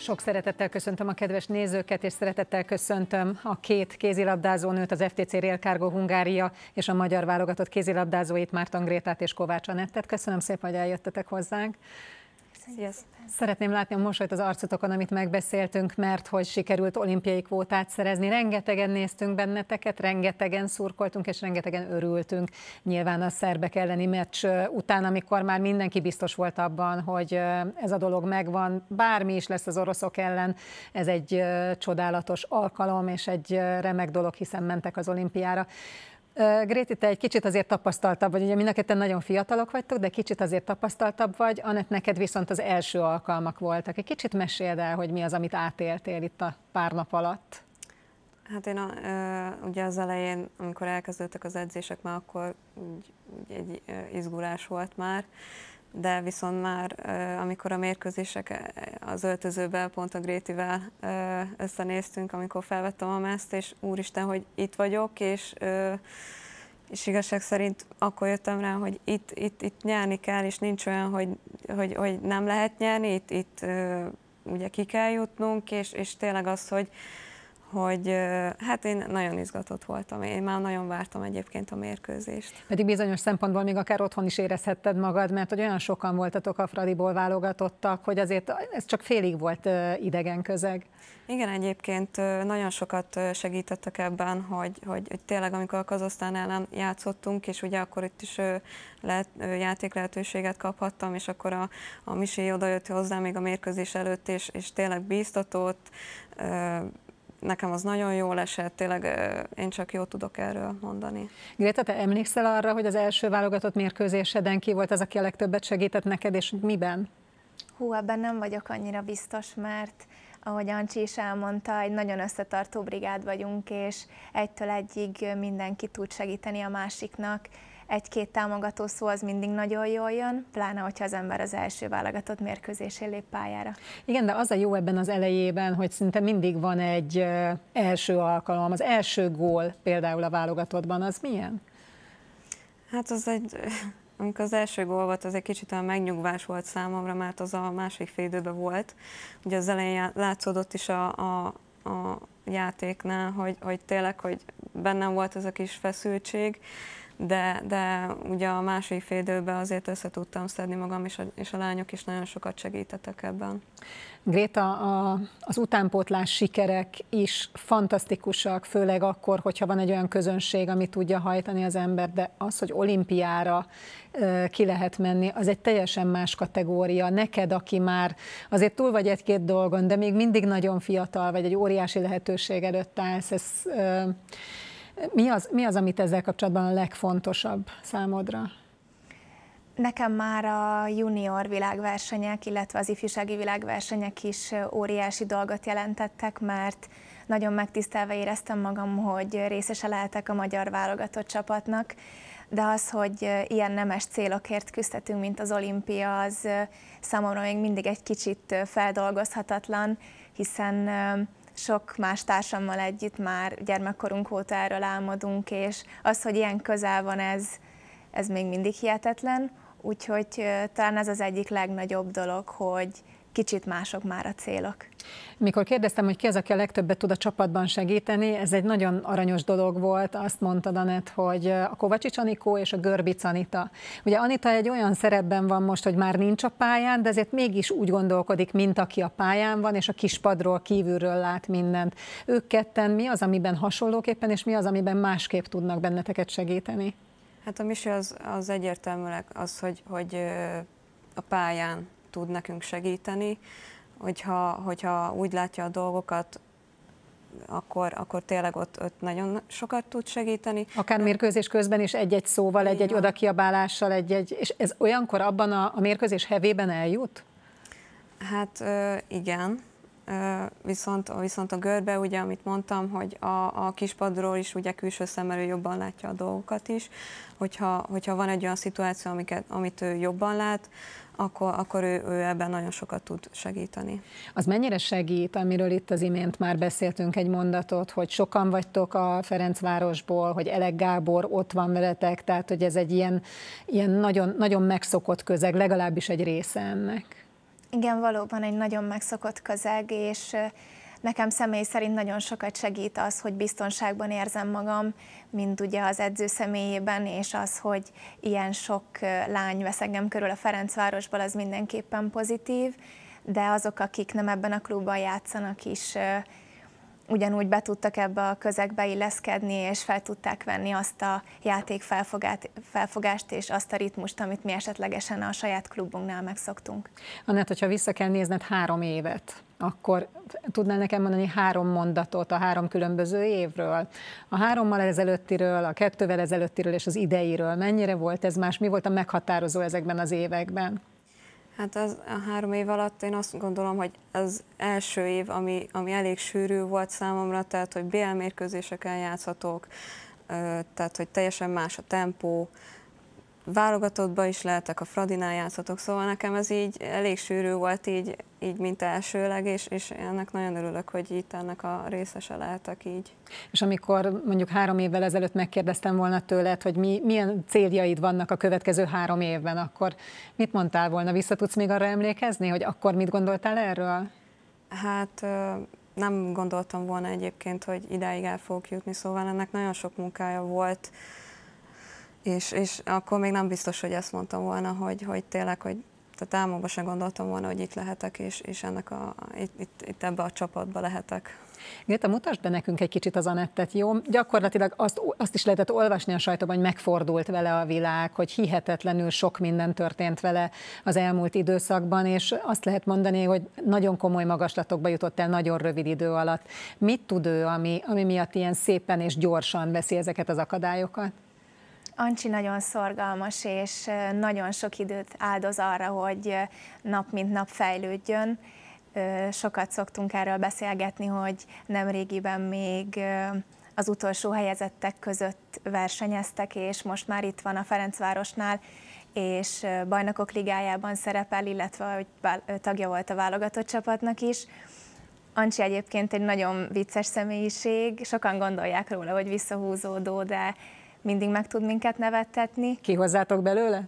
Sok szeretettel köszöntöm a kedves nézőket, és szeretettel köszöntöm a két kézilabdázónőt, az FTC Rail Cargo Hungária és a magyar válogatott kézilabdázóit, Márton Grétát és Kovács Anettet. Köszönöm szépen, hogy eljöttetek hozzánk. Köszönjük Szeretném látni a mosolyt az arcotokon, amit megbeszéltünk, mert hogy sikerült olimpiai kvótát szerezni. Rengetegen néztünk benneteket, rengetegen szurkoltunk, és rengetegen örültünk. Nyilván a szerbek elleni meccs után, amikor már mindenki biztos volt abban, hogy ez a dolog megvan, bármi is lesz az oroszok ellen, ez egy csodálatos alkalom, és egy remek dolog, hiszen mentek az olimpiára. Gréti, te egy kicsit azért tapasztaltabb vagy, ugye mind a nagyon fiatalok vagytok, de kicsit azért tapasztaltabb vagy, Anett, neked viszont az első alkalmak voltak. Egy kicsit meséld el, hogy mi az, amit átéltél itt a pár nap alatt. Hát én a, ugye az elején, amikor elkezdődtek az edzések, már akkor úgy, úgy egy izgulás volt már, de viszont már amikor a mérkőzések az öltözőben, pont a Grétivel összenéztünk, amikor felvettem a mászt, és úristen, hogy itt vagyok, és, és igazság szerint akkor jöttem rá, hogy itt, itt, itt nyerni kell, és nincs olyan, hogy, hogy, hogy nem lehet nyerni, itt, itt ugye ki kell jutnunk, és, és tényleg az, hogy hogy hát én nagyon izgatott voltam, én már nagyon vártam egyébként a mérkőzést. Pedig bizonyos szempontból még akár otthon is érezhetted magad, mert hogy olyan sokan voltatok a Fradiból válogatottak, hogy azért ez csak félig volt idegen közeg. Igen, egyébként nagyon sokat segítettek ebben, hogy, hogy, hogy tényleg amikor a Kazasztán ellen játszottunk, és ugye akkor itt is lehet, játék lehetőséget kaphattam, és akkor a, a Misi odajött hozzá még a mérkőzés előtt, és, és tényleg bíztatott, nekem az nagyon jól esett, tényleg én csak jót tudok erről mondani. Greta, te emlékszel arra, hogy az első válogatott mérkőzéseden ki volt az, aki a legtöbbet segített neked, és miben? Hú, ebben nem vagyok annyira biztos, mert ahogy Ancsi is elmondta, egy nagyon összetartó brigád vagyunk, és egytől egyig mindenki tud segíteni a másiknak, egy-két támogató szó az mindig nagyon jól jön, pláne, hogyha az ember az első válogatott mérkőzésé lép pályára. Igen, de az a jó ebben az elejében, hogy szinte mindig van egy első alkalom. Az első gól például a válogatottban, az milyen? Hát az egy amikor az első gól volt, az egy kicsit olyan megnyugvás volt számomra, mert az a másik fél időben volt. Ugye az elején látszódott is a, a, a játéknál, hogy, hogy tényleg, hogy bennem volt ez a kis feszültség, de, de ugye a másik fél időben azért össze tudtam szedni magam, és a, és a lányok is nagyon sokat segítettek ebben. Gréta, a, az utánpótlás sikerek is fantasztikusak, főleg akkor, hogyha van egy olyan közönség, ami tudja hajtani az ember, de az, hogy olimpiára e, ki lehet menni, az egy teljesen más kategória. Neked, aki már azért túl vagy egy-két dolgon, de még mindig nagyon fiatal vagy, egy óriási lehetőség előtt állsz, ez, e, mi az, mi az, amit ezzel kapcsolatban a legfontosabb számodra? Nekem már a junior világversenyek, illetve az ifjúsági világversenyek is óriási dolgot jelentettek, mert nagyon megtisztelve éreztem magam, hogy részese lehetek a magyar válogatott csapatnak, de az, hogy ilyen nemes célokért küzdhetünk, mint az olimpia, az számomra még mindig egy kicsit feldolgozhatatlan, hiszen sok más társammal együtt már gyermekkorunk óta erről álmodunk, és az, hogy ilyen közel van ez, ez még mindig hihetetlen, úgyhogy talán ez az egyik legnagyobb dolog, hogy, kicsit mások már a célok. Mikor kérdeztem, hogy ki az, aki a legtöbbet tud a csapatban segíteni, ez egy nagyon aranyos dolog volt, azt mondta Danet, hogy a Kovacsics Anikó és a Görbic Anita. Ugye Anita egy olyan szerepben van most, hogy már nincs a pályán, de ezért mégis úgy gondolkodik, mint aki a pályán van, és a kispadról kívülről lát mindent. Ők ketten mi az, amiben hasonlóképpen, és mi az, amiben másképp tudnak benneteket segíteni? Hát a misi az, az egyértelműleg az, hogy, hogy a pályán tud nekünk segíteni, hogyha, hogyha úgy látja a dolgokat, akkor, akkor tényleg ott, ott nagyon sokat tud segíteni. Akár mérkőzés közben is egy-egy szóval, egy-egy odakiabálással, egy-egy, és ez olyankor abban a, a mérkőzés hevében eljut? Hát igen, Viszont, viszont a görbe, ugye, amit mondtam, hogy a, a kispadról is ugye külső szemmelő jobban látja a dolgokat is, hogyha, hogyha van egy olyan szituáció, amiket, amit ő jobban lát, akkor, akkor ő, ő ebben nagyon sokat tud segíteni. Az mennyire segít, amiről itt az imént már beszéltünk egy mondatot, hogy sokan vagytok a Ferencvárosból, hogy Elek Gábor ott van veletek, tehát hogy ez egy ilyen, ilyen nagyon, nagyon megszokott közeg, legalábbis egy része ennek. Igen, valóban egy nagyon megszokott közeg, és nekem személy szerint nagyon sokat segít az, hogy biztonságban érzem magam, mint ugye az edző személyében, és az, hogy ilyen sok lány vesz engem körül a Ferencvárosból, az mindenképpen pozitív, de azok, akik nem ebben a klubban játszanak is ugyanúgy be tudtak ebbe a közegbe illeszkedni, és fel tudták venni azt a játék felfogást és azt a ritmust, amit mi esetlegesen a saját klubunknál megszoktunk. Annett, hogyha vissza kell nézned három évet, akkor tudnál nekem mondani három mondatot a három különböző évről? A hárommal ezelőttiről, a kettővel ezelőttiről és az ideiről. Mennyire volt ez más? Mi volt a meghatározó ezekben az években? Hát az a három év alatt én azt gondolom, hogy az első év, ami, ami elég sűrű volt számomra, tehát hogy BL mérkőzéseken játszhatok, tehát hogy teljesen más a tempó, válogatottba is lehetek, a Fradinál játszhatok, szóval nekem ez így elég sűrű volt így, így mint elsőleg, és, és ennek nagyon örülök, hogy itt ennek a részese lehetek így. És amikor mondjuk három évvel ezelőtt megkérdeztem volna tőled, hogy mi, milyen céljaid vannak a következő három évben, akkor mit mondtál volna? Vissza tudsz még arra emlékezni, hogy akkor mit gondoltál erről? Hát nem gondoltam volna egyébként, hogy idáig el fogok jutni, szóval ennek nagyon sok munkája volt, és, és akkor még nem biztos, hogy ezt mondtam volna, hogy, hogy tényleg, hogy tehát álmomban sem gondoltam volna, hogy itt lehetek, és, és ennek a, itt, itt, itt ebbe a csapatba lehetek. Greta, mutasd be nekünk egy kicsit az Anettet, jó? Gyakorlatilag azt, azt is lehetett olvasni a sajtóban, hogy megfordult vele a világ, hogy hihetetlenül sok minden történt vele az elmúlt időszakban, és azt lehet mondani, hogy nagyon komoly magaslatokba jutott el nagyon rövid idő alatt. Mit tud ő, ami, ami miatt ilyen szépen és gyorsan veszi ezeket az akadályokat? Ancsi nagyon szorgalmas, és nagyon sok időt áldoz arra, hogy nap mint nap fejlődjön. Sokat szoktunk erről beszélgetni, hogy nemrégiben még az utolsó helyezettek között versenyeztek, és most már itt van a Ferencvárosnál, és Bajnokok Ligájában szerepel, illetve hogy tagja volt a válogatott csapatnak is. Ancsi egyébként egy nagyon vicces személyiség, sokan gondolják róla, hogy visszahúzódó, de mindig meg tud minket nevettetni. Kihozzátok belőle?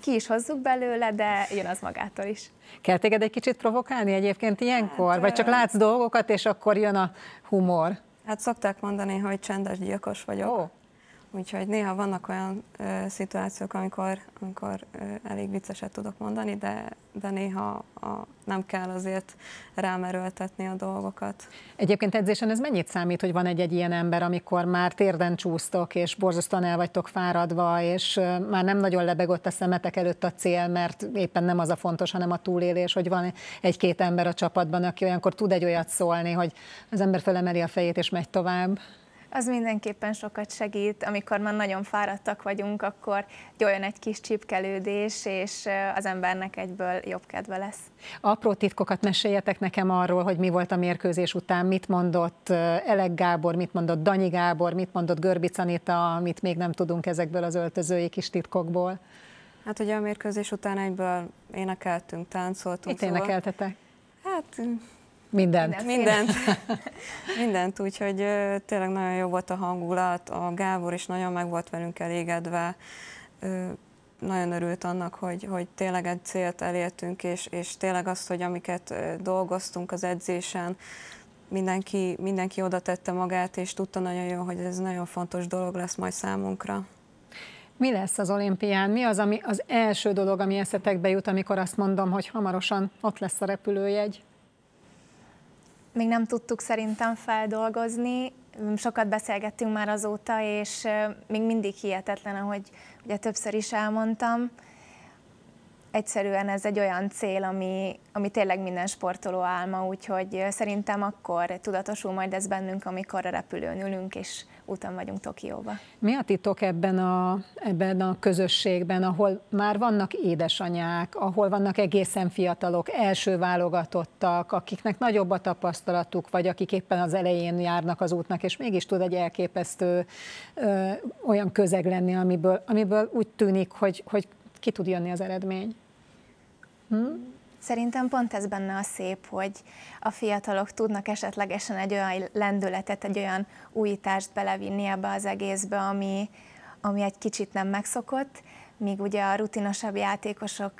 Ki is hozzuk belőle, de jön az magától is. Kell téged egy kicsit provokálni egyébként ilyenkor? Hát, Vagy csak látsz dolgokat, és akkor jön a humor? Hát szokták mondani, hogy csendes gyilkos vagyok. Ó. Úgyhogy néha vannak olyan ö, szituációk, amikor, amikor ö, elég vicceset tudok mondani, de, de néha a, nem kell azért rámerőltetni a dolgokat. Egyébként edzésen ez mennyit számít, hogy van egy-egy ilyen ember, amikor már térden csúsztok, és borzasztóan el vagytok fáradva, és ö, már nem nagyon lebegott a szemetek előtt a cél, mert éppen nem az a fontos, hanem a túlélés, hogy van egy-két ember a csapatban, aki olyankor tud egy olyat szólni, hogy az ember felemeli a fejét és megy tovább. Az mindenképpen sokat segít, amikor már nagyon fáradtak vagyunk, akkor gyoljon egy kis csipkelődés, és az embernek egyből jobb kedve lesz. Apró titkokat meséljetek nekem arról, hogy mi volt a mérkőzés után, mit mondott Elek Gábor, mit mondott Danyi Gábor, mit mondott Görbic Anita, amit még nem tudunk ezekből az öltözői kis titkokból. Hát ugye a mérkőzés után egyből énekeltünk, táncoltunk. Mit szóval... énekeltetek? Hát Mindent. Mindent. Mindent, úgyhogy tényleg nagyon jó volt a hangulat, a Gábor is nagyon meg volt velünk elégedve, nagyon örült annak, hogy, hogy tényleg egy célt elértünk, és, és tényleg azt, hogy amiket dolgoztunk az edzésen, mindenki, mindenki oda tette magát, és tudta nagyon jó, hogy ez nagyon fontos dolog lesz majd számunkra. Mi lesz az olimpián? Mi az, ami az első dolog, ami eszetekbe jut, amikor azt mondom, hogy hamarosan ott lesz a repülőjegy? még nem tudtuk szerintem feldolgozni. Sokat beszélgettünk már azóta, és még mindig hihetetlen, ahogy ugye többször is elmondtam, egyszerűen ez egy olyan cél, ami, ami tényleg minden sportoló álma, úgyhogy szerintem akkor tudatosul majd ez bennünk, amikor a repülőn ülünk és úton vagyunk Tokióba. Mi a titok ebben a, ebben a közösségben, ahol már vannak édesanyák, ahol vannak egészen fiatalok, első válogatottak, akiknek nagyobb a tapasztalatuk, vagy akik éppen az elején járnak az útnak, és mégis tud egy elképesztő ö, olyan közeg lenni, amiből, amiből úgy tűnik, hogy, hogy ki tud jönni az eredmény. Hm? Szerintem pont ez benne a szép, hogy a fiatalok tudnak esetlegesen egy olyan lendületet, egy olyan újítást belevinni ebbe az egészbe, ami, ami egy kicsit nem megszokott, míg ugye a rutinosabb játékosok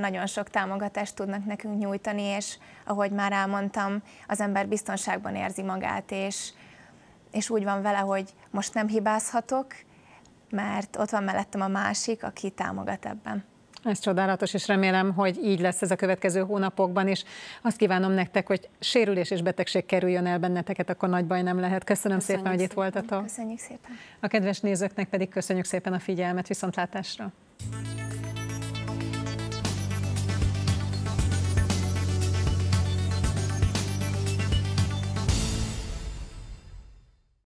nagyon sok támogatást tudnak nekünk nyújtani, és ahogy már elmondtam, az ember biztonságban érzi magát, és, és úgy van vele, hogy most nem hibázhatok, mert ott van mellettem a másik, aki támogat ebben. Ez csodálatos, és remélem, hogy így lesz ez a következő hónapokban, is. azt kívánom nektek, hogy sérülés és betegség kerüljön el benneteket, akkor nagy baj nem lehet. Köszönöm köszönjük szépen, hogy itt voltatok. Köszönjük szépen. A kedves nézőknek pedig köszönjük szépen a figyelmet, viszontlátásra.